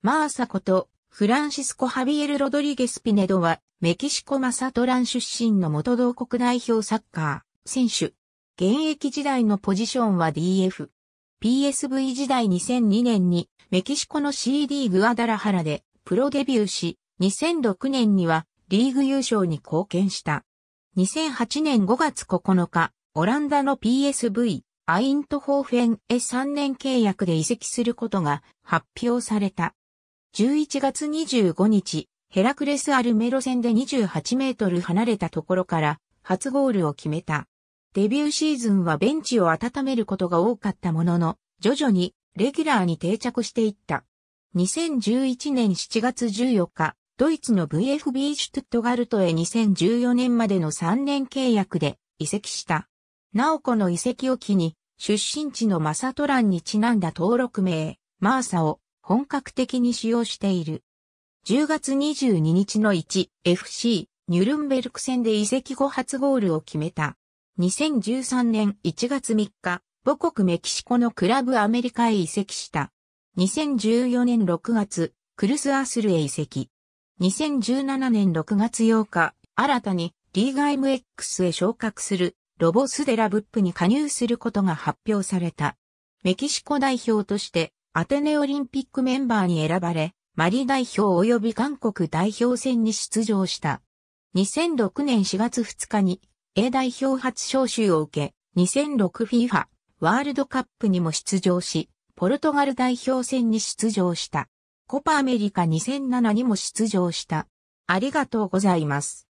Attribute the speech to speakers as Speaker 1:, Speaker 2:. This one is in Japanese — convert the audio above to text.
Speaker 1: マ
Speaker 2: ーサこと、フランシスコ・ハビエル・ロドリゲス・ピネドは、メキシコ・マサトラン出身の元同国代表サッカー、選手。現役時代のポジションは DF。PSV 時代2002年に、メキシコの CD グアダラハラで、プロデビューし、2006年には、リーグ優勝に貢献した。2008年5月9日、オランダの PSV、アイントホーフェンへ3年契約で移籍することが発表された。11月25日、ヘラクレス・アルメロ戦で28メートル離れたところから初ゴールを決めた。デビューシーズンはベンチを温めることが多かったものの、徐々にレギュラーに定着していった。2011年7月14日、ドイツの VFB シュトゥットガルトへ2014年までの3年契約で移籍した。ナオコの移籍を機に、出身地のマサトランにちなんだ登録名、マーサを本格的に使用している。10月22日の 1FC ニュルンベルク戦で移籍後初ゴールを決めた。2013年1月3日、母国メキシコのクラブアメリカへ移籍した。2014年6月、クルスアスルへ移籍。2017年6月8日、新たにリーガ MX へ昇格するロボスデラブップに加入することが発表された。メキシコ代表としてアテネオリンピックメンバーに選ばれ、マリ代表及び韓国代表戦に出場した。2006年4月2日に A 代表初招集を受け、2006FIFA ワールドカップにも出場し、ポルトガル代表戦に出場した。コパアメリカ2007にも出場した。ありがとうございます。